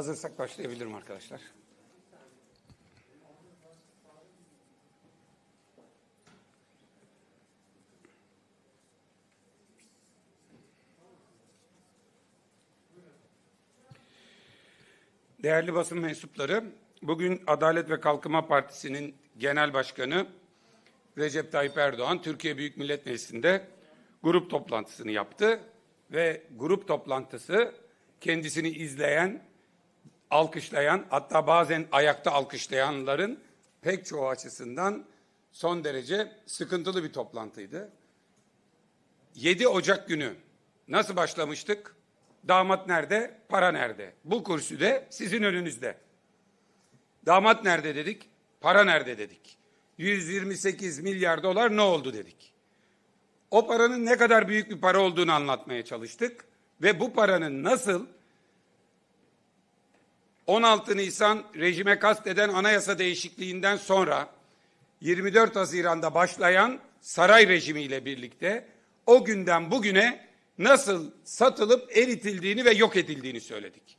Hazırsak başlayabilirim arkadaşlar. Değerli basın mensupları, bugün Adalet ve Kalkınma Partisi'nin Genel Başkanı Recep Tayyip Erdoğan Türkiye Büyük Millet Meclisi'nde grup toplantısını yaptı ve grup toplantısı kendisini izleyen alkışlayan hatta bazen ayakta alkışlayanların pek çoğu açısından son derece sıkıntılı bir toplantıydı. 7 Ocak günü nasıl başlamıştık? Damat nerede? Para nerede? Bu kürsüde sizin önünüzde. Damat nerede dedik? Para nerede dedik? 128 milyar dolar ne oldu dedik. O paranın ne kadar büyük bir para olduğunu anlatmaya çalıştık ve bu paranın nasıl 16 Nisan rejime kasteden anayasa değişikliğinden sonra 24 Haziran'da başlayan saray rejimiyle birlikte o günden bugüne nasıl satılıp eritildiğini ve yok edildiğini söyledik.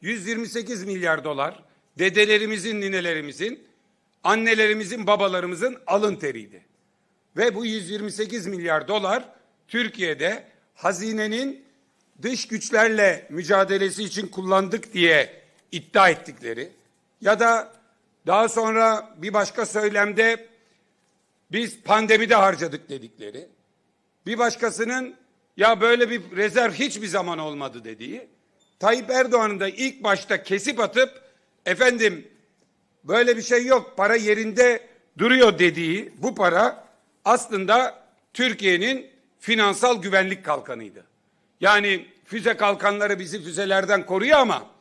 128 milyar dolar dedelerimizin, ninelerimizin, annelerimizin, babalarımızın alın teriydi. Ve bu 128 milyar dolar Türkiye'de hazinenin dış güçlerle mücadelesi için kullandık diye iddia ettikleri ya da daha sonra bir başka söylemde biz pandemide harcadık dedikleri, bir başkasının ya böyle bir rezerv hiçbir zaman olmadı dediği, Tayyip Erdoğan'ın da ilk başta kesip atıp efendim böyle bir şey yok para yerinde duruyor dediği bu para aslında Türkiye'nin finansal güvenlik kalkanıydı. Yani füze kalkanları bizi füzelerden koruyor ama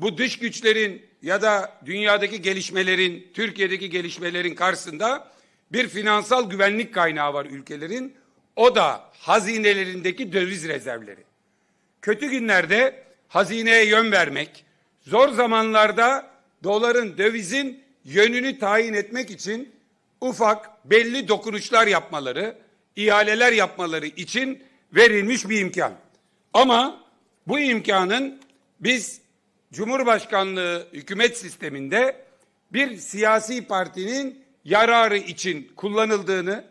bu dış güçlerin ya da dünyadaki gelişmelerin, Türkiye'deki gelişmelerin karşısında bir finansal güvenlik kaynağı var ülkelerin. O da hazinelerindeki döviz rezervleri. Kötü günlerde hazineye yön vermek, zor zamanlarda doların, dövizin yönünü tayin etmek için ufak belli dokunuşlar yapmaları, ihaleler yapmaları için verilmiş bir imkan. Ama bu imkanın biz Cumhurbaşkanlığı hükümet sisteminde bir siyasi partinin yararı için kullanıldığını,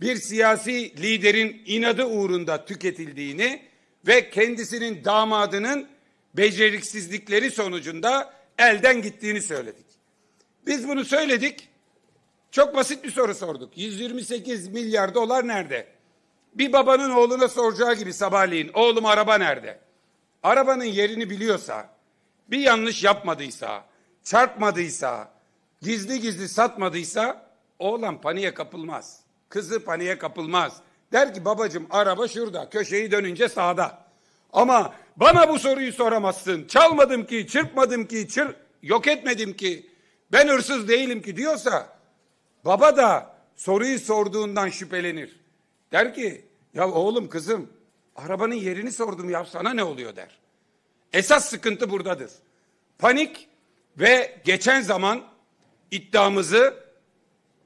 bir siyasi liderin inadı uğrunda tüketildiğini ve kendisinin damadının beceriksizlikleri sonucunda elden gittiğini söyledik. Biz bunu söyledik. Çok basit bir soru sorduk. 128 milyar dolar nerede? Bir babanın oğluna soracağı gibi sabahleyin oğlum araba nerede? Arabanın yerini biliyorsa bir yanlış yapmadıysa, çarpmadıysa, gizli gizli satmadıysa oğlan paniğe kapılmaz. Kızı paniğe kapılmaz. Der ki babacım araba şurada, köşeyi dönünce sağda. Ama bana bu soruyu soramazsın. Çalmadım ki, çırpmadım ki, çır yok etmedim ki. Ben hırsız değilim ki diyorsa baba da soruyu sorduğundan şüphelenir. Der ki ya oğlum kızım arabanın yerini sordum ya sana ne oluyor der. Esas sıkıntı buradadır. Panik ve geçen zaman iddiamızı,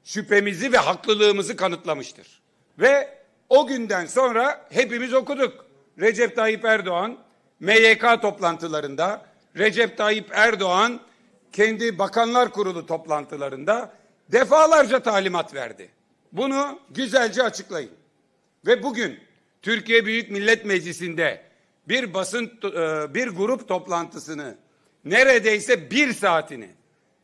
şüphemizi ve haklılığımızı kanıtlamıştır. Ve o günden sonra hepimiz okuduk. Recep Tayyip Erdoğan MYK toplantılarında, Recep Tayyip Erdoğan kendi Bakanlar Kurulu toplantılarında defalarca talimat verdi. Bunu güzelce açıklayın. Ve bugün Türkiye Büyük Millet Meclisi'nde bir basın e, bir grup toplantısını neredeyse bir saatini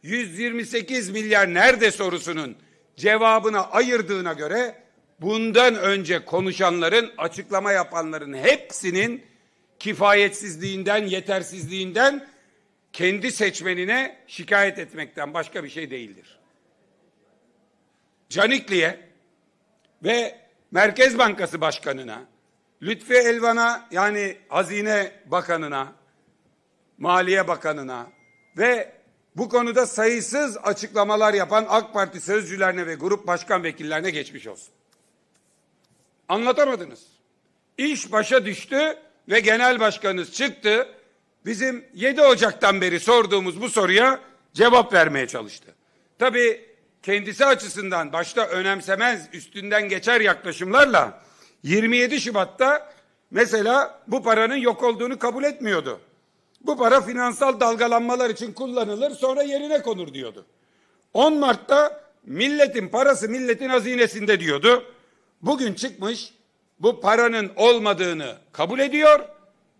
128 milyar nerede sorusunun cevabına ayırdığına göre bundan önce konuşanların, açıklama yapanların hepsinin kifayetsizliğinden, yetersizliğinden kendi seçmenine şikayet etmekten başka bir şey değildir. Canikli'ye ve Merkez Bankası Başkanı'na Lütfi Elvan'a yani Hazine Bakanı'na, Maliye Bakanı'na ve bu konuda sayısız açıklamalar yapan AK Parti sözcülerine ve grup başkan vekillerine geçmiş olsun. Anlatamadınız. İş başa düştü ve genel başkanınız çıktı. Bizim 7 Ocak'tan beri sorduğumuz bu soruya cevap vermeye çalıştı. Tabii kendisi açısından başta önemsemez, üstünden geçer yaklaşımlarla 27 Şubat'ta mesela bu paranın yok olduğunu kabul etmiyordu. Bu para finansal dalgalanmalar için kullanılır sonra yerine konur diyordu. 10 Mart'ta milletin parası milletin hazinesinde diyordu. Bugün çıkmış bu paranın olmadığını kabul ediyor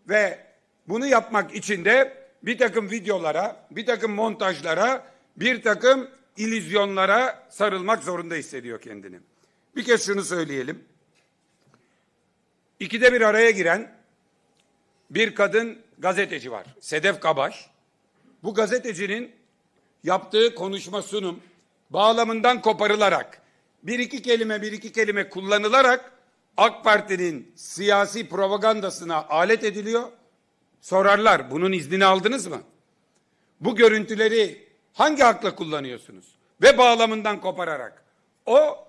ve bunu yapmak için de bir takım videolara, bir takım montajlara, bir takım ilüzyonlara sarılmak zorunda hissediyor kendini. Bir kez şunu söyleyelim. İkide bir araya giren bir kadın gazeteci var. Sedef Kabaş. Bu gazetecinin yaptığı konuşma sunum bağlamından koparılarak bir iki kelime bir iki kelime kullanılarak AK Parti'nin siyasi propagandasına alet ediliyor. Sorarlar bunun iznini aldınız mı? Bu görüntüleri hangi hakla kullanıyorsunuz? Ve bağlamından kopararak. O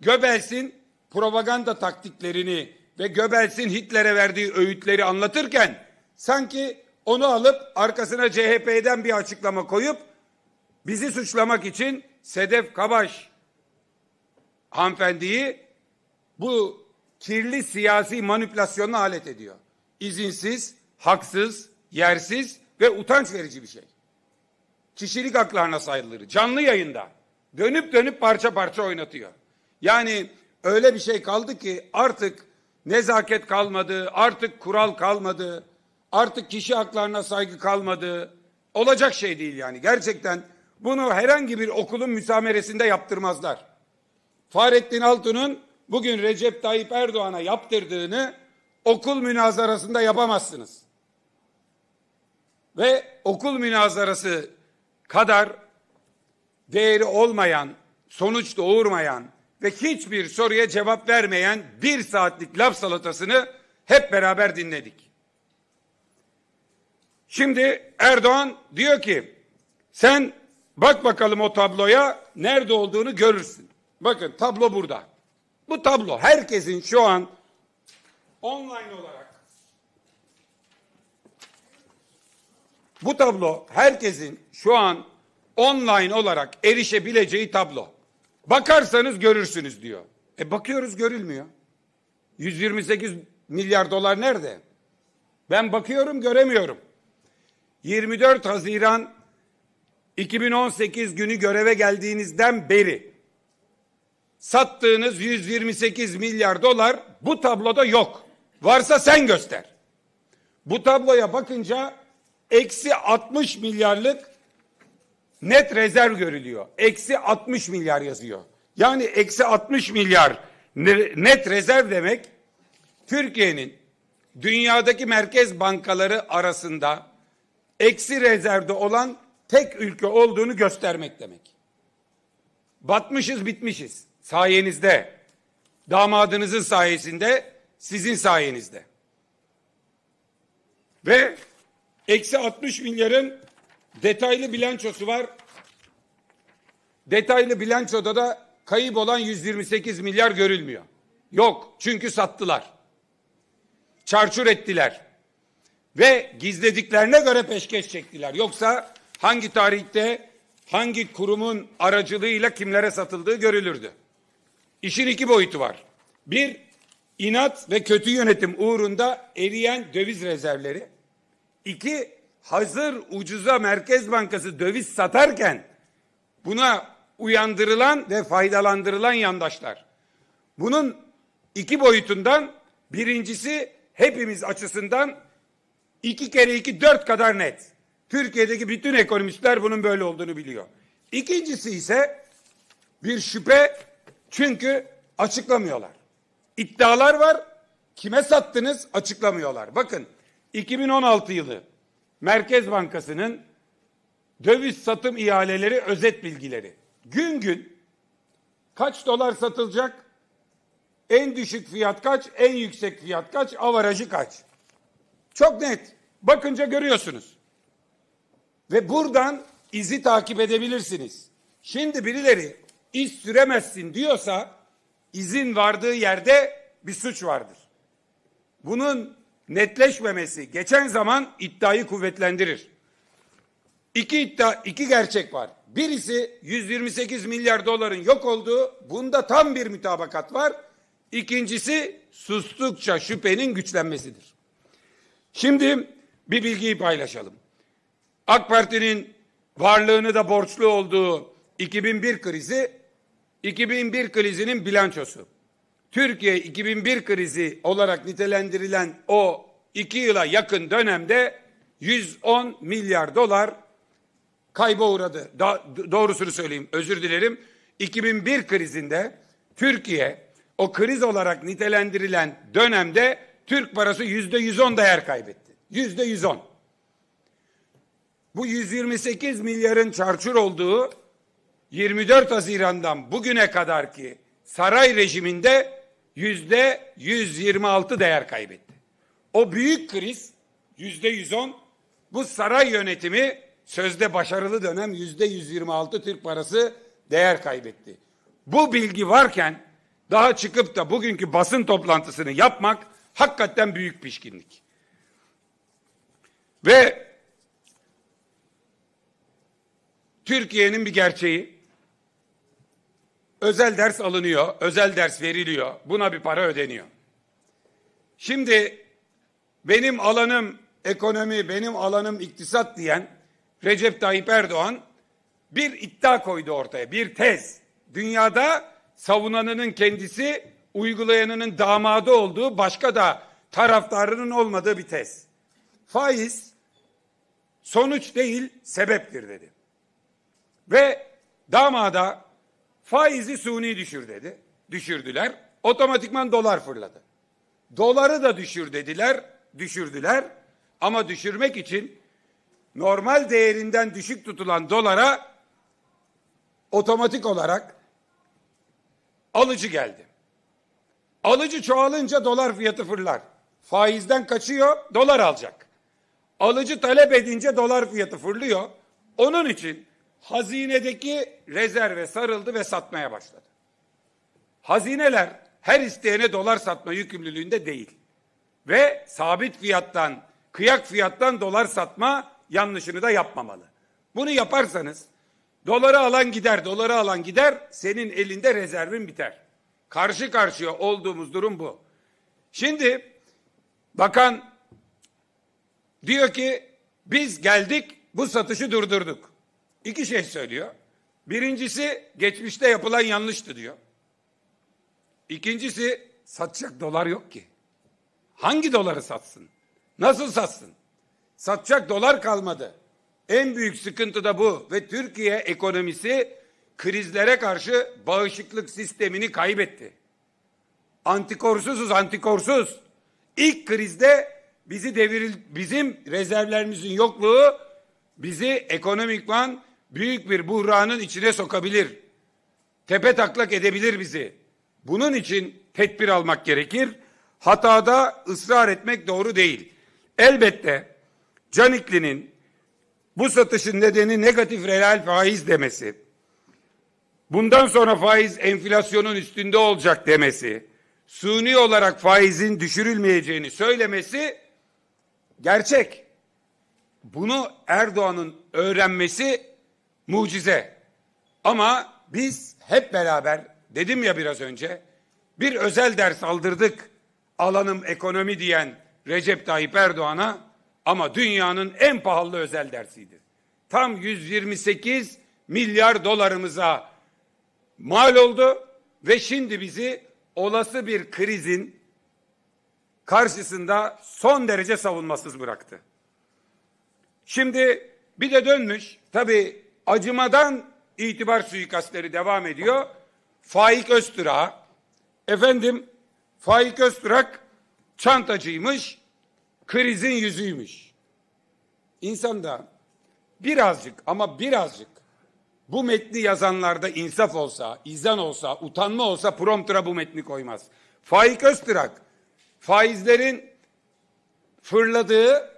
Göbels'in propaganda taktiklerini ve Göbels'in Hitler'e verdiği öğütleri anlatırken sanki onu alıp arkasına CHP'den bir açıklama koyup bizi suçlamak için Sedef Kabaş hanımefendiyi bu kirli siyasi manipülasyonla alet ediyor. İzinsiz, haksız, yersiz ve utanç verici bir şey. Kişilik haklarına saygıları canlı yayında dönüp dönüp parça parça oynatıyor. Yani öyle bir şey kaldı ki artık nezaket kalmadı, artık kural kalmadı, artık kişi haklarına saygı kalmadı. Olacak şey değil yani gerçekten bunu herhangi bir okulun müsameresinde yaptırmazlar. Fahrettin Altun'un bugün Recep Tayyip Erdoğan'a yaptırdığını okul münazarasında yapamazsınız. Ve okul münazarası kadar değeri olmayan, sonuç doğurmayan, ve hiçbir soruya cevap vermeyen bir saatlik laf salatasını hep beraber dinledik. Şimdi Erdoğan diyor ki sen bak bakalım o tabloya nerede olduğunu görürsün. Bakın tablo burada. Bu tablo herkesin şu an online olarak bu tablo herkesin şu an online olarak erişebileceği tablo. Bakarsanız görürsünüz diyor. E bakıyoruz görülmüyor. 128 milyar dolar nerede? Ben bakıyorum göremiyorum. 24 Haziran 2018 günü göreve geldiğinizden beri sattığınız 128 milyar dolar bu tabloda yok. Varsa sen göster. Bu tabloya bakınca eksi 60 milyarlık net rezerv görülüyor. Eksi 60 milyar yazıyor. Yani eksi 60 milyar net rezerv demek Türkiye'nin dünyadaki merkez bankaları arasında eksi rezervde olan tek ülke olduğunu göstermek demek. Batmışız bitmişiz sayenizde, damadınızın sayesinde, sizin sayenizde. Ve eksi 60 milyarın Detaylı bilançosu var. Detaylı bilançoda da kayıp olan 128 milyar görülmüyor. Yok çünkü sattılar. Çarçur ettiler. Ve gizlediklerine göre peşkeş çektiler. Yoksa hangi tarihte hangi kurumun aracılığıyla kimlere satıldığı görülürdü. İşin iki boyutu var. Bir, inat ve kötü yönetim uğrunda eriyen döviz rezervleri. İki, hazır ucuza Merkez Bankası döviz satarken buna uyandırılan ve faydalandırılan yandaşlar. Bunun iki boyutundan birincisi hepimiz açısından iki kere iki dört kadar net. Türkiye'deki bütün ekonomistler bunun böyle olduğunu biliyor. İkincisi ise bir şüphe çünkü açıklamıyorlar. İddialar var. Kime sattınız açıklamıyorlar. Bakın 2016 yılı Merkez Bankası'nın döviz satım ihaleleri özet bilgileri. Gün gün kaç dolar satılacak? En düşük fiyat kaç? En yüksek fiyat kaç? Avarajı kaç? Çok net. Bakınca görüyorsunuz. Ve buradan izi takip edebilirsiniz. Şimdi birileri iş süremezsin diyorsa izin vardığı yerde bir suç vardır. Bunun netleşmemesi geçen zaman iddiayı kuvvetlendirir. İki iddia, iki gerçek var. Birisi 128 milyar doların yok olduğu, bunda tam bir mütabakat var. İkincisi sustukça şüphenin güçlenmesidir. Şimdi bir bilgiyi paylaşalım. AK Parti'nin varlığını da borçlu olduğu 2001 krizi, 2001 krizinin bilançosu. Türkiye 2001 krizi olarak nitelendirilen o iki yıla yakın dönemde 110 milyar dolar kayba uğradı. Da, doğrusunu söyleyeyim özür dilerim. 2001 krizinde Türkiye o kriz olarak nitelendirilen dönemde Türk parası yüzde 110 değer kaybetti. Yüzde 110. Bu 128 milyarın çarçur olduğu 24 Haziran'dan bugüne kadar ki saray rejiminde yüzde 126 değer kaybetti. O büyük kriz yüzde 110 bu saray yönetimi sözde başarılı dönem yüzde 126 Türk parası değer kaybetti. Bu bilgi varken daha çıkıp da bugünkü basın toplantısını yapmak hakikaten büyük pişkinlik. Ve Türkiye'nin bir gerçeği Özel ders alınıyor, özel ders veriliyor. Buna bir para ödeniyor. Şimdi benim alanım ekonomi, benim alanım iktisat diyen Recep Tayyip Erdoğan bir iddia koydu ortaya, bir tez. Dünyada savunanının kendisi, uygulayanının damadı olduğu, başka da taraftarının olmadığı bir tez. Faiz sonuç değil sebeptir dedi. Ve damada Faizi suni düşür dedi. Düşürdüler. Otomatikman dolar fırladı. Doları da düşür dediler. Düşürdüler. Ama düşürmek için normal değerinden düşük tutulan dolara otomatik olarak alıcı geldi. Alıcı çoğalınca dolar fiyatı fırlar. Faizden kaçıyor, dolar alacak. Alıcı talep edince dolar fiyatı fırlıyor. Onun için hazinedeki rezerve sarıldı ve satmaya başladı. Hazineler her isteyene dolar satma yükümlülüğünde değil. Ve sabit fiyattan, kıyak fiyattan dolar satma yanlışını da yapmamalı. Bunu yaparsanız doları alan gider, doları alan gider, senin elinde rezervin biter. Karşı karşıya olduğumuz durum bu. Şimdi bakan diyor ki biz geldik bu satışı durdurduk iki şey söylüyor. Birincisi geçmişte yapılan yanlıştı diyor. İkincisi satacak dolar yok ki. Hangi doları satsın? Nasıl satsın? Satacak dolar kalmadı. En büyük sıkıntı da bu ve Türkiye ekonomisi krizlere karşı bağışıklık sistemini kaybetti. Antikorsuzuz, antikorsuz. İlk krizde bizi deviril bizim rezervlerimizin yokluğu bizi ekonomikman büyük bir buhranın içine sokabilir. Tepe taklak edebilir bizi. Bunun için tedbir almak gerekir. Hatada ısrar etmek doğru değil. Elbette Canikli'nin bu satışın nedeni negatif reel faiz demesi, bundan sonra faiz enflasyonun üstünde olacak demesi, suni olarak faizin düşürülmeyeceğini söylemesi gerçek. Bunu Erdoğan'ın öğrenmesi mucize. Ama biz hep beraber dedim ya biraz önce bir özel ders aldırdık alanım ekonomi diyen Recep Tayyip Erdoğan'a ama dünyanın en pahalı özel dersiydi. Tam 128 milyar dolarımıza mal oldu ve şimdi bizi olası bir krizin karşısında son derece savunmasız bıraktı. Şimdi bir de dönmüş tabii acımadan itibar suikastleri devam ediyor. Faik Öztürak, efendim Faik Öztürk çantacıymış, krizin yüzüymüş. İnsan da birazcık ama birazcık bu metni yazanlarda insaf olsa, izan olsa, utanma olsa promptura bu metni koymaz. Faik Öztürk faizlerin fırladığı,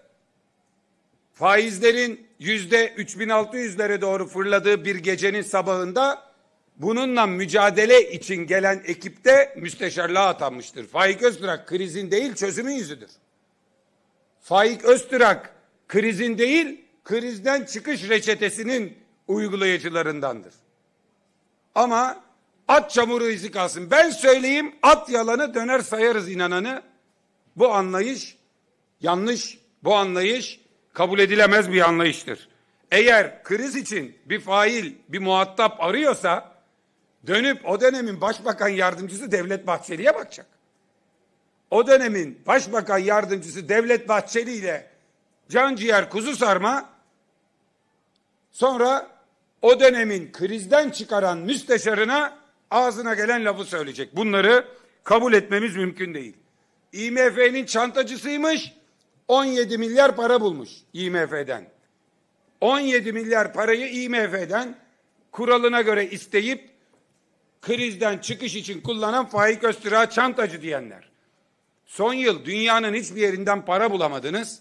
faizlerin yüzde 3600'lere doğru fırladığı bir gecenin sabahında bununla mücadele için gelen ekipte müsteşarlığa atanmıştır. Faik Öztürk krizin değil çözümün yüzüdür. Faik Öztürk krizin değil krizden çıkış reçetesinin uygulayıcılarındandır. Ama at çamuru izi kalsın. Ben söyleyeyim at yalanı döner sayarız inananı. Bu anlayış yanlış. Bu anlayış kabul edilemez bir anlayıştır. Eğer kriz için bir fail, bir muhatap arıyorsa dönüp o dönemin başbakan yardımcısı Devlet Bahçeli'ye bakacak. O dönemin başbakan yardımcısı Devlet Bahçeli ile can ciğer kuzu sarma sonra o dönemin krizden çıkaran müsteşarına ağzına gelen lafı söyleyecek. Bunları kabul etmemiz mümkün değil. IMF'nin çantacısıymış, 17 milyar para bulmuş IMF'den. 17 milyar parayı IMF'den kuralına göre isteyip krizden çıkış için kullanan Faik Öztürk'e çantacı diyenler. Son yıl dünyanın hiçbir yerinden para bulamadınız.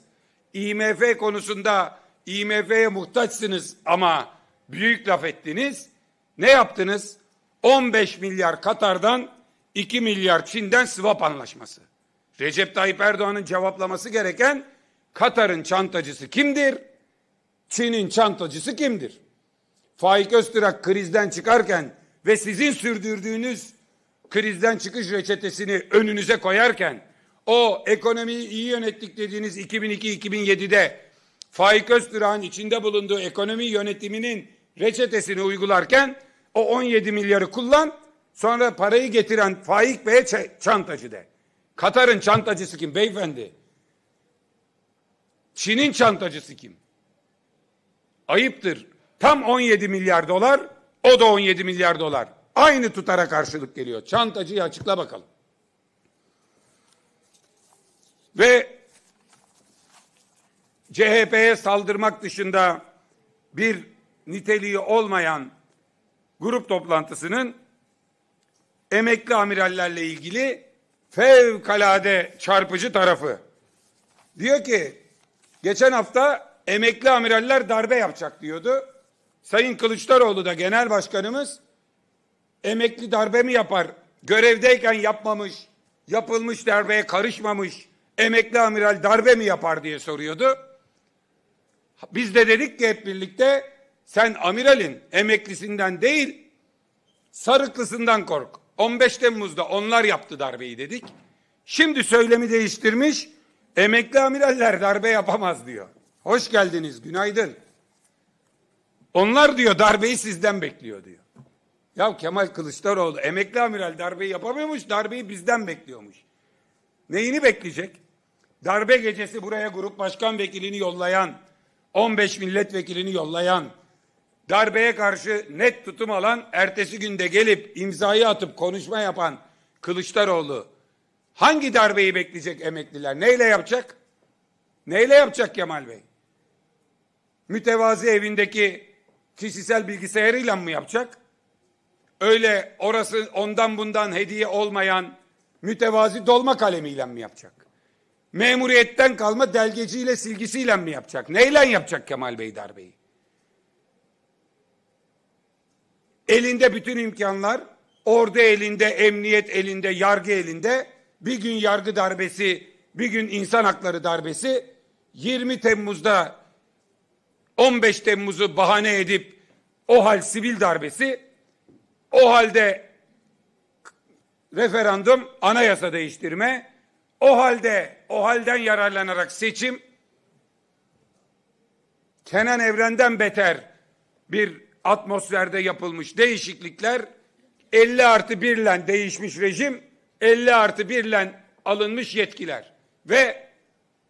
IMF konusunda IMF'ye muhtaçsınız ama büyük laf ettiniz. Ne yaptınız? 15 milyar Katar'dan 2 milyar Çin'den swap anlaşması. Recep Tayyip Erdoğan'ın cevaplaması gereken Katar'ın çantacısı kimdir? Çin'in çantacısı kimdir? Faik Öztürk krizden çıkarken ve sizin sürdürdüğünüz krizden çıkış reçetesini önünüze koyarken o ekonomiyi iyi yönettik dediğiniz 2002-2007'de Faik Öztürk'ün içinde bulunduğu ekonomi yönetiminin reçetesini uygularken o 17 milyarı kullan sonra parayı getiren Faik Bey'e çantacı de. Katar'ın çantacısı kim beyefendi? Çin'in çantacısı kim? Ayıptır. Tam 17 milyar dolar, o da 17 milyar dolar. Aynı tutara karşılık geliyor. Çantacıyı açıkla bakalım. Ve CHP'ye saldırmak dışında bir niteliği olmayan grup toplantısının emekli amirallerle ilgili fevkalade çarpıcı tarafı. Diyor ki geçen hafta emekli amiraller darbe yapacak diyordu. Sayın Kılıçdaroğlu da genel başkanımız emekli darbe mi yapar? Görevdeyken yapmamış, yapılmış darbeye karışmamış emekli amiral darbe mi yapar diye soruyordu. Biz de dedik ki hep birlikte sen amiralin emeklisinden değil sarıklısından kork. 15 Temmuz'da onlar yaptı darbeyi dedik. Şimdi söylemi değiştirmiş. Emekli amiraller darbe yapamaz diyor. Hoş geldiniz, günaydın. Onlar diyor darbeyi sizden bekliyor diyor. Ya Kemal Kılıçdaroğlu emekli amiral darbeyi yapamıyormuş, darbeyi bizden bekliyormuş. Neyini bekleyecek? Darbe gecesi buraya grup başkan vekilini yollayan, 15 milletvekilini yollayan, darbeye karşı net tutum alan, ertesi günde gelip imzayı atıp konuşma yapan Kılıçdaroğlu hangi darbeyi bekleyecek emekliler? Neyle yapacak? Neyle yapacak Kemal Bey? Mütevazi evindeki kişisel bilgisayarıyla mı yapacak? Öyle orası ondan bundan hediye olmayan mütevazi dolma kalemiyle mi yapacak? Memuriyetten kalma delgeciyle silgisiyle mi yapacak? Neyle yapacak Kemal Bey darbeyi? Elinde bütün imkanlar, ordu elinde, emniyet elinde, yargı elinde. Bir gün yargı darbesi, bir gün insan hakları darbesi. 20 Temmuz'da 15 Temmuz'u bahane edip o hal sivil darbesi. O halde referandum, anayasa değiştirme. O halde, o halden yararlanarak seçim. Kenan Evren'den beter bir atmosferde yapılmış değişiklikler 50 artı 1 ile değişmiş rejim 50 artı 1 ile alınmış yetkiler ve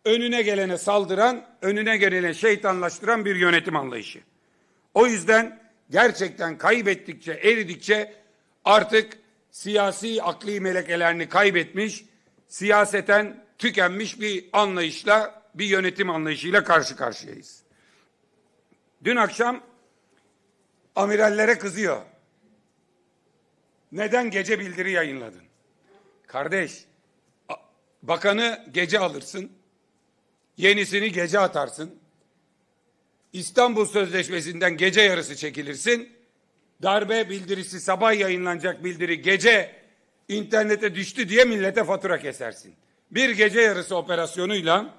önüne gelene saldıran, önüne gelene şeytanlaştıran bir yönetim anlayışı. O yüzden gerçekten kaybettikçe, eridikçe artık siyasi akli melekelerini kaybetmiş, siyaseten tükenmiş bir anlayışla, bir yönetim anlayışıyla karşı karşıyayız. Dün akşam amirallere kızıyor. Neden gece bildiri yayınladın? Kardeş, bakanı gece alırsın, yenisini gece atarsın. İstanbul Sözleşmesi'nden gece yarısı çekilirsin. Darbe bildirisi sabah yayınlanacak bildiri gece internete düştü diye millete fatura kesersin. Bir gece yarısı operasyonuyla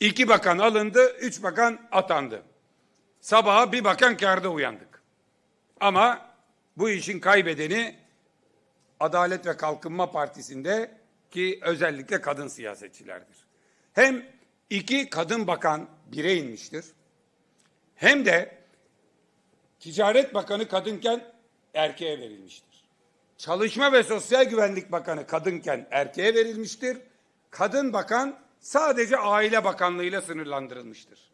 iki bakan alındı, üç bakan atandı. Sabaha bir bakan karda uyandı. Ama bu işin kaybedeni Adalet ve Kalkınma Partisi'nde ki özellikle kadın siyasetçilerdir. Hem iki kadın bakan bire inmiştir. Hem de Ticaret Bakanı kadınken erkeğe verilmiştir. Çalışma ve Sosyal Güvenlik Bakanı kadınken erkeğe verilmiştir. Kadın bakan sadece Aile Bakanlığı ile sınırlandırılmıştır.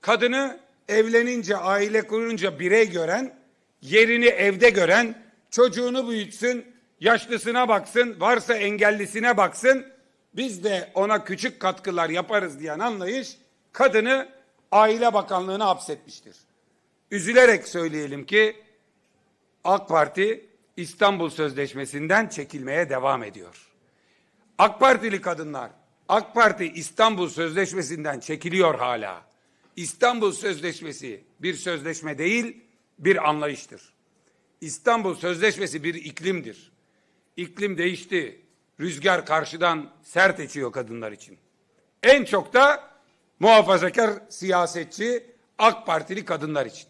Kadını evlenince, aile kurunca birey gören, yerini evde gören, çocuğunu büyütsün, yaşlısına baksın, varsa engellisine baksın, biz de ona küçük katkılar yaparız diyen anlayış kadını Aile Bakanlığı'na hapsetmiştir. Üzülerek söyleyelim ki AK Parti İstanbul Sözleşmesi'nden çekilmeye devam ediyor. AK Partili kadınlar AK Parti İstanbul Sözleşmesi'nden çekiliyor hala. İstanbul Sözleşmesi bir sözleşme değil, bir anlayıştır. İstanbul Sözleşmesi bir iklimdir. İklim değişti. Rüzgar karşıdan sert geçiyor kadınlar için. En çok da muhafazakar siyasetçi AK Partili kadınlar için.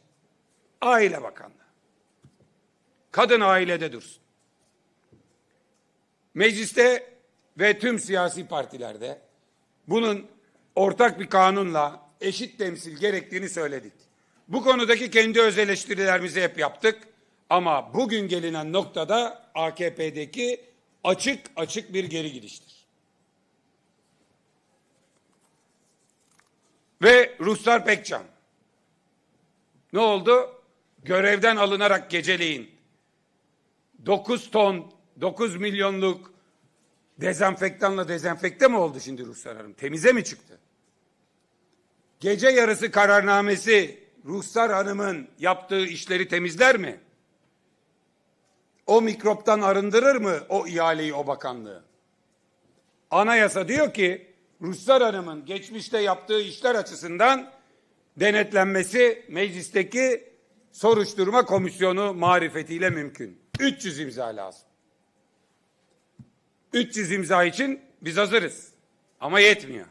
Aile Bakanlığı. Kadın ailede dursun. Mecliste ve tüm siyasi partilerde bunun ortak bir kanunla eşit temsil gerektiğini söyledik. Bu konudaki kendi öz eleştirilerimizi hep yaptık. Ama bugün gelinen noktada AKP'deki açık açık bir geri gidiştir. Ve Ruslar Pekcan. Ne oldu? Görevden alınarak geceleyin 9 ton, 9 milyonluk dezenfektanla dezenfekte mi oldu şimdi Ruslar Hanım? Temize mi çıktı? gece yarısı kararnamesi Ruhsar Hanım'ın yaptığı işleri temizler mi? O mikroptan arındırır mı o ihaleyi, o bakanlığı? Anayasa diyor ki Ruhsar Hanım'ın geçmişte yaptığı işler açısından denetlenmesi meclisteki soruşturma komisyonu marifetiyle mümkün. 300 imza lazım. 300 imza için biz hazırız. Ama yetmiyor.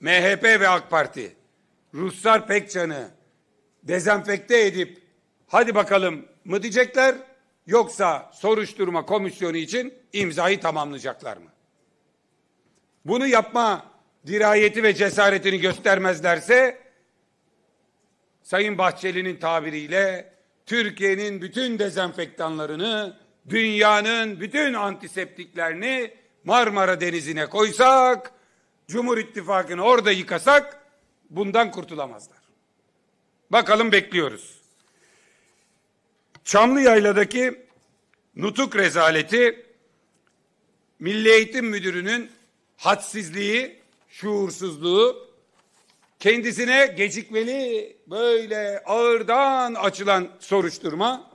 MHP ve AK Parti Ruslar Pekcan'ı dezenfekte edip hadi bakalım mı diyecekler yoksa soruşturma komisyonu için imzayı tamamlayacaklar mı? Bunu yapma dirayeti ve cesaretini göstermezlerse Sayın Bahçeli'nin tabiriyle Türkiye'nin bütün dezenfektanlarını, dünyanın bütün antiseptiklerini Marmara Denizi'ne koysak Cumhur İttifakı'nı orada yıkasak bundan kurtulamazlar. Bakalım bekliyoruz. Çamlıyayla'daki nutuk rezaleti Milli Eğitim Müdürü'nün hadsizliği, şuursuzluğu kendisine gecikmeli böyle ağırdan açılan soruşturma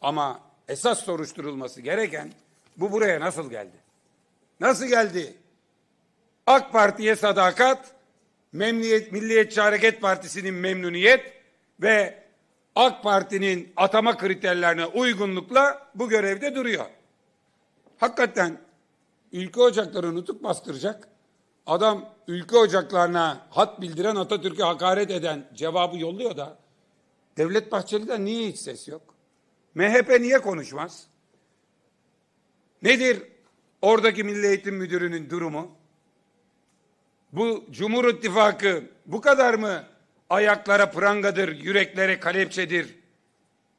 ama esas soruşturulması gereken bu buraya nasıl geldi? Nasıl geldi? AK Parti'ye sadakat, Memniyet, Milliyetçi Hareket Partisi'nin memnuniyet ve AK Parti'nin atama kriterlerine uygunlukla bu görevde duruyor. Hakikaten ülke ocakları nutuk bastıracak. Adam ülke ocaklarına hat bildiren Atatürk'e hakaret eden cevabı yolluyor da Devlet Bahçeli'den niye hiç ses yok? MHP niye konuşmaz? Nedir oradaki Milli Eğitim Müdürü'nün durumu? Bu Cumhur İttifakı bu kadar mı ayaklara prangadır, yüreklere kalepçedir?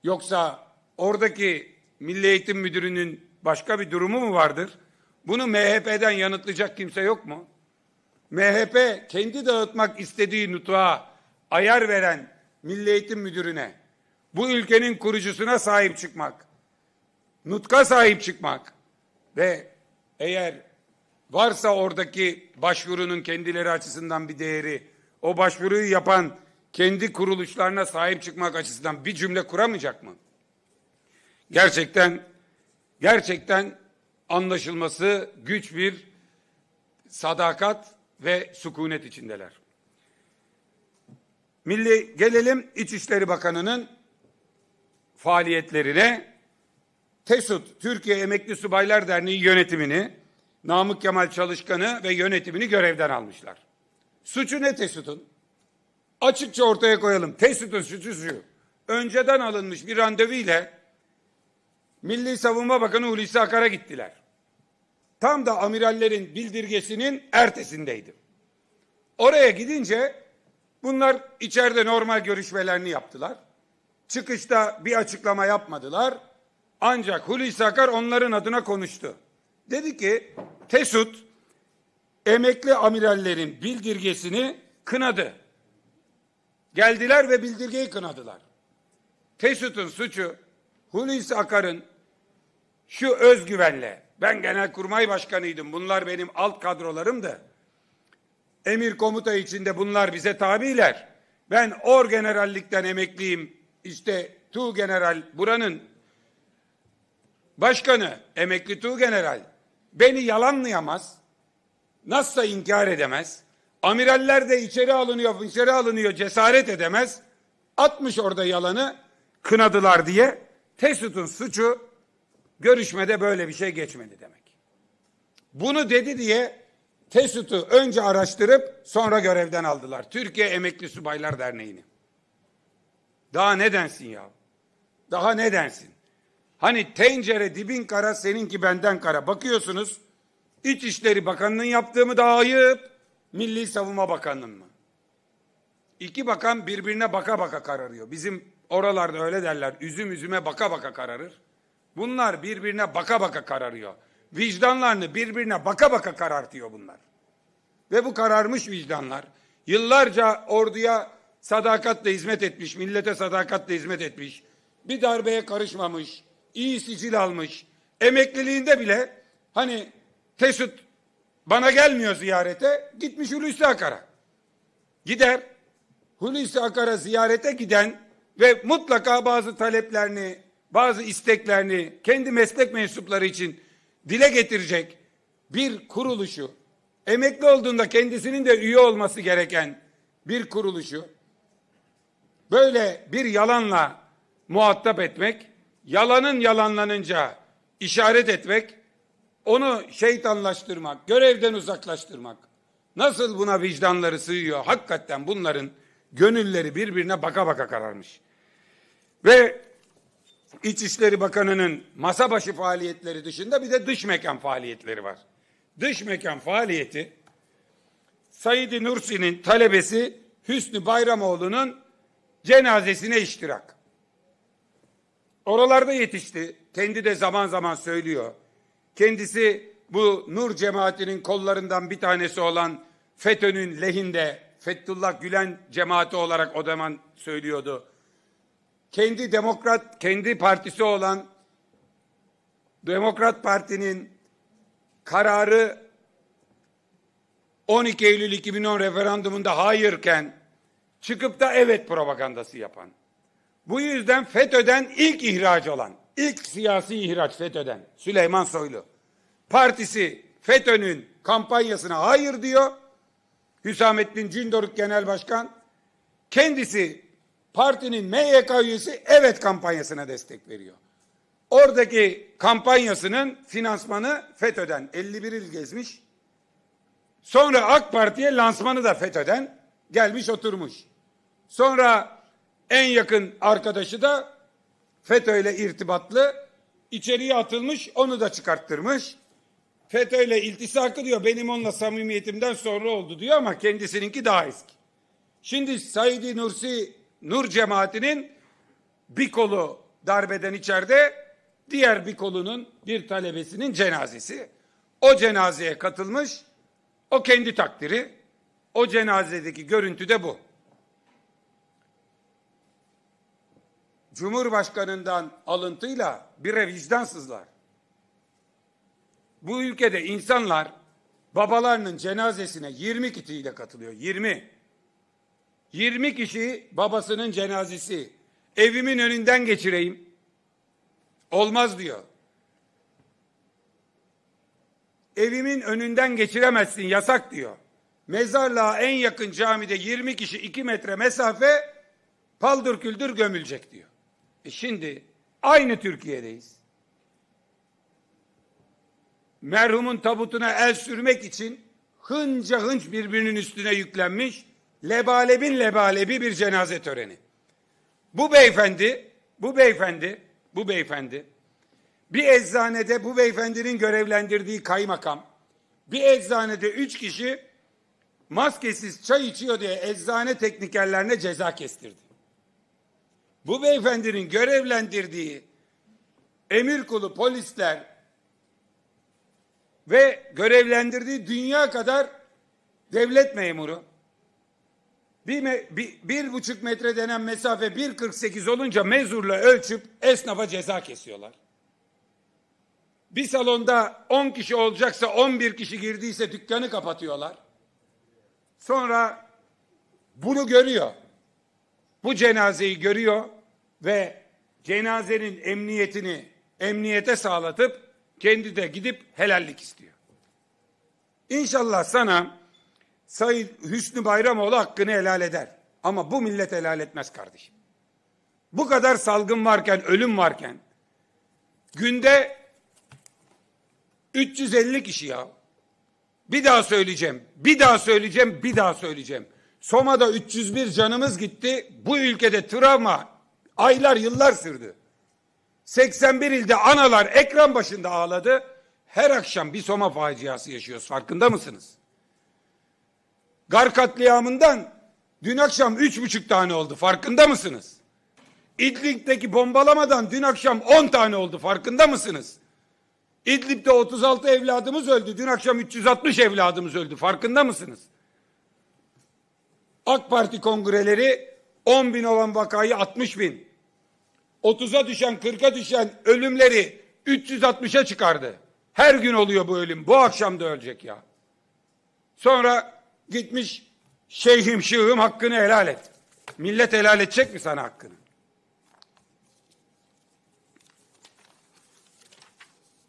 Yoksa oradaki Milli Eğitim Müdürü'nün başka bir durumu mu vardır? Bunu MHP'den yanıtlayacak kimse yok mu? MHP kendi dağıtmak istediği nutuğa ayar veren Milli Eğitim Müdürü'ne, bu ülkenin kurucusuna sahip çıkmak, nutka sahip çıkmak ve eğer Varsa oradaki başvurunun kendileri açısından bir değeri, o başvuruyu yapan kendi kuruluşlarına sahip çıkmak açısından bir cümle kuramayacak mı? Gerçekten gerçekten anlaşılması güç bir sadakat ve sükunet içindeler. Milli gelelim İçişleri Bakanı'nın faaliyetlerine. TESUT, Türkiye Emekli Subaylar Derneği yönetimini Namık Kemal Çalışkan'ı ve yönetimini görevden almışlar. Suçu ne Tesut'un? Açıkça ortaya koyalım. Tesut'un suçu şu. Önceden alınmış bir randevu ile Milli Savunma Bakanı Hulusi Akar'a gittiler. Tam da amirallerin bildirgesinin ertesindeydi. Oraya gidince bunlar içeride normal görüşmelerini yaptılar. Çıkışta bir açıklama yapmadılar. Ancak Hulusi Akar onların adına konuştu. Dedi ki TESUD emekli amirallerin bildirgesini kınadı. Geldiler ve bildirgeyi kınadılar. TESUD'un suçu Hulusi Akar'ın şu özgüvenle ben genelkurmay başkanıydım bunlar benim alt kadrolarımdı. Emir komuta içinde bunlar bize tabiler. Ben or generallikten emekliyim. İşte tu general buranın başkanı emekli tu general beni yalanlayamaz. Nasılsa inkar edemez. Amiraller de içeri alınıyor, içeri alınıyor cesaret edemez. Atmış orada yalanı kınadılar diye. Tesut'un suçu görüşmede böyle bir şey geçmedi demek. Bunu dedi diye Tesut'u önce araştırıp sonra görevden aldılar. Türkiye Emekli Subaylar Derneği'ni. Daha ne densin ya? Daha ne densin? Hani tencere dibin kara seninki benden kara. Bakıyorsunuz İçişleri Bakanı'nın yaptığı mı daha ayıp? Milli Savunma Bakanı'nın mı? İki bakan birbirine baka baka kararıyor. Bizim oralarda öyle derler. Üzüm üzüme baka baka kararır. Bunlar birbirine baka baka kararıyor. Vicdanlarını birbirine baka baka karartıyor bunlar. Ve bu kararmış vicdanlar yıllarca orduya sadakatle hizmet etmiş, millete sadakatle hizmet etmiş, bir darbeye karışmamış, iyi sicil almış. Emekliliğinde bile hani Tesut bana gelmiyor ziyarete gitmiş Hulusi Akar'a. Gider Hulusi Akar'a ziyarete giden ve mutlaka bazı taleplerini, bazı isteklerini kendi meslek mensupları için dile getirecek bir kuruluşu, emekli olduğunda kendisinin de üye olması gereken bir kuruluşu böyle bir yalanla muhatap etmek yalanın yalanlanınca işaret etmek, onu şeytanlaştırmak, görevden uzaklaştırmak. Nasıl buna vicdanları sığıyor? Hakikaten bunların gönülleri birbirine baka baka kararmış. Ve İçişleri Bakanı'nın masa başı faaliyetleri dışında bir de dış mekan faaliyetleri var. Dış mekan faaliyeti Said Nursi'nin talebesi Hüsnü Bayramoğlu'nun cenazesine iştirak. Oralarda yetişti. Kendi de zaman zaman söylüyor. Kendisi bu Nur cemaatinin kollarından bir tanesi olan FETÖ'nün lehinde Fethullah Gülen cemaati olarak o zaman söylüyordu. Kendi demokrat, kendi partisi olan Demokrat Parti'nin kararı 12 Eylül 2010 referandumunda hayırken çıkıp da evet propagandası yapan bu yüzden FETÖ'den ilk ihraç olan, ilk siyasi ihraç FETÖ'den Süleyman Soylu. Partisi FETÖ'nün kampanyasına hayır diyor. Hüsamettin Cindoruk Genel Başkan kendisi partinin MYK üyesi evet kampanyasına destek veriyor. Oradaki kampanyasının finansmanı FETÖ'den 51 il gezmiş. Sonra AK Parti'ye lansmanı da FETÖ'den gelmiş oturmuş. Sonra en yakın arkadaşı da FETÖ ile irtibatlı içeriye atılmış onu da çıkarttırmış. FETÖ ile iltisakı diyor benim onunla samimiyetimden sonra oldu diyor ama kendisininki daha eski. Şimdi Said Nursi Nur cemaatinin bir kolu darbeden içeride diğer bir kolunun bir talebesinin cenazesi. O cenazeye katılmış. O kendi takdiri. O cenazedeki görüntü de bu. Cumhurbaşkanından alıntıyla bire vicdansızlar. Bu ülkede insanlar babalarının cenazesine 20 kitiyle katılıyor. 20. 20 kişi babasının cenazesi. Evimin önünden geçireyim. Olmaz diyor. Evimin önünden geçiremezsin yasak diyor. Mezarlığa en yakın camide 20 kişi 2 metre mesafe paldır küldür gömülecek diyor. E şimdi aynı Türkiye'deyiz. Merhumun tabutuna el sürmek için hınca hınç birbirinin üstüne yüklenmiş lebalebin lebalebi bir cenaze töreni. Bu beyefendi, bu beyefendi, bu beyefendi bir eczanede bu beyefendinin görevlendirdiği kaymakam bir eczanede üç kişi maskesiz çay içiyor diye eczane teknikerlerine ceza kestirdi bu beyefendinin görevlendirdiği emir kulu polisler ve görevlendirdiği dünya kadar devlet memuru bir, me, bir, bir buçuk metre denen mesafe 1.48 olunca mezurla ölçüp esnafa ceza kesiyorlar. Bir salonda 10 kişi olacaksa 11 kişi girdiyse dükkanı kapatıyorlar. Sonra bunu görüyor. Bu cenazeyi görüyor ve cenazenin emniyetini emniyete sağlatıp kendi de gidip helallik istiyor. İnşallah sana Sayın Hüsnü Bayramoğlu hakkını helal eder. Ama bu millet helal etmez kardeşim. Bu kadar salgın varken, ölüm varken günde 350 kişi ya. Bir daha söyleyeceğim. Bir daha söyleyeceğim. Bir daha söyleyeceğim. Soma'da 301 canımız gitti. Bu ülkede travma Aylar yıllar sürdü. 81 ilde analar ekran başında ağladı. Her akşam bir Soma faciası yaşıyoruz. Farkında mısınız? Gar katliamından dün akşam üç buçuk tane oldu. Farkında mısınız? İdlib'deki bombalamadan dün akşam on tane oldu. Farkında mısınız? İdlib'de 36 evladımız öldü. Dün akşam 360 evladımız öldü. Farkında mısınız? AK Parti kongreleri 10 bin olan vakayı 60 bin, 30'a düşen 40'a düşen ölümleri 360'a çıkardı. Her gün oluyor bu ölüm. Bu akşam da ölecek ya. Sonra gitmiş şeyhim şığım hakkını helal et. Millet helal edecek mi sana hakkını?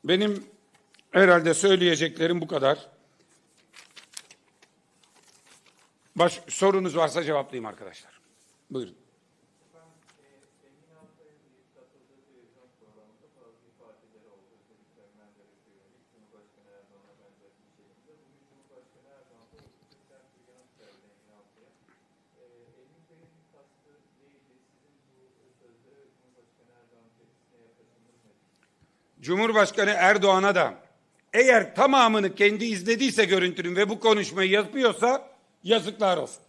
Benim herhalde söyleyeceklerim bu kadar. Baş, sorunuz varsa cevaplayayım arkadaşlar. Buyurun. Örgütlerin kastı değildi. Sizin bu sözde Cumhurbaşkanı Erdoğan tepkisine yaklaşımınız ne? Cumhurbaşkanı Erdoğan'a da eğer tamamını kendi izlediyse görüntünün ve bu konuşmayı yapıyorsa yazıklar olsun.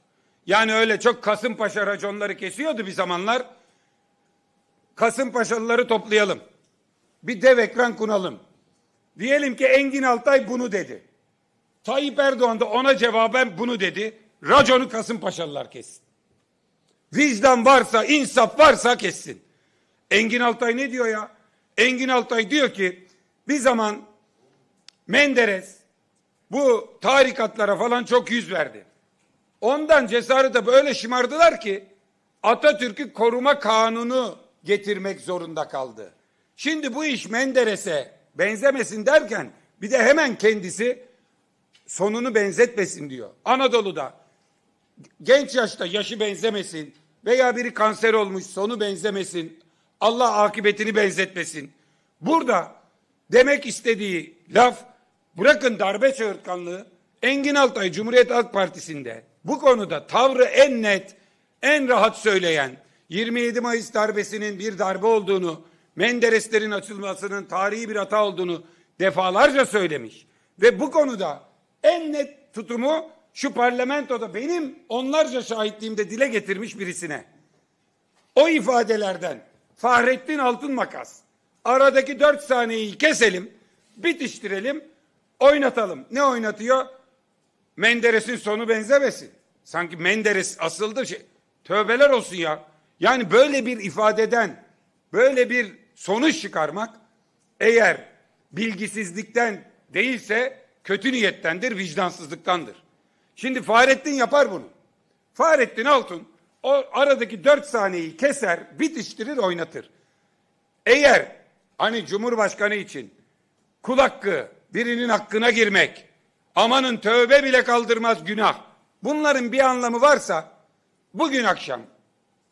Yani öyle çok Kasımpaşa raconları kesiyordu bir zamanlar. Kasımpaşalıları toplayalım. Bir dev ekran kuralım. Diyelim ki Engin Altay bunu dedi. Tayyip Erdoğan da ona cevaben bunu dedi. Raconu Kasımpaşalılar kessin. Vicdan varsa, insaf varsa kessin. Engin Altay ne diyor ya? Engin Altay diyor ki bir zaman Menderes bu tarikatlara falan çok yüz verdi. Ondan cesarete böyle şımardılar ki Atatürk'ü koruma kanunu getirmek zorunda kaldı. Şimdi bu iş Menderes'e benzemesin derken bir de hemen kendisi sonunu benzetmesin diyor. Anadolu'da genç yaşta yaşı benzemesin veya biri kanser olmuş sonu benzemesin. Allah akıbetini benzetmesin. Burada demek istediği laf bırakın darbe çığırtkanlığı Engin Altay Cumhuriyet Halk Partisi'nde bu konuda tavrı en net, en rahat söyleyen 27 Mayıs darbesinin bir darbe olduğunu, Mendereslerin açılmasının tarihi bir hata olduğunu defalarca söylemiş ve bu konuda en net tutumu şu parlamentoda benim onlarca şahitliğimde dile getirmiş birisine. O ifadelerden Fahrettin Altın Makas aradaki dört saniyeyi keselim, bitiştirelim, oynatalım. Ne oynatıyor? Menderes'in sonu benzemesin. Sanki Menderes asıldı şey. Tövbeler olsun ya. Yani böyle bir ifadeden böyle bir sonuç çıkarmak eğer bilgisizlikten değilse kötü niyettendir, vicdansızlıktandır. Şimdi Fahrettin yapar bunu. Fahrettin Altun o aradaki dört saniyeyi keser, bitiştirir, oynatır. Eğer hani Cumhurbaşkanı için kul hakkı, birinin hakkına girmek, amanın tövbe bile kaldırmaz günah. Bunların bir anlamı varsa bugün akşam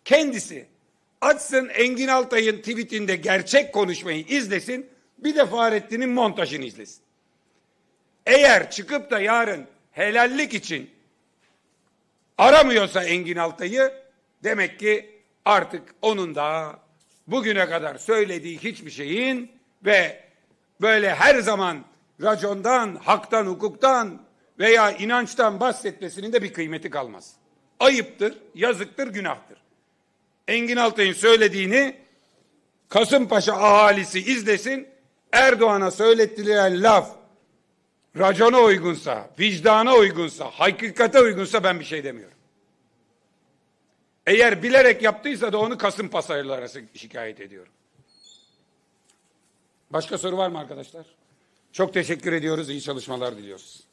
kendisi açsın Engin Altay'ın tweetinde gerçek konuşmayı izlesin, bir de Fahrettin'in montajını izlesin. Eğer çıkıp da yarın helallik için aramıyorsa Engin Altay'ı demek ki artık onun da bugüne kadar söylediği hiçbir şeyin ve böyle her zaman racondan, haktan, hukuktan veya inançtan bahsetmesinin de bir kıymeti kalmaz. Ayıptır, yazıktır, günahtır. Engin Altay'ın söylediğini Kasımpaşa ahalisi izlesin. Erdoğan'a söylettiren laf racona uygunsa, vicdana uygunsa, hakikate uygunsa ben bir şey demiyorum. Eğer bilerek yaptıysa da onu Kasım pasayırlara şikayet ediyorum. Başka soru var mı arkadaşlar? Çok teşekkür ediyoruz. İyi çalışmalar diliyoruz.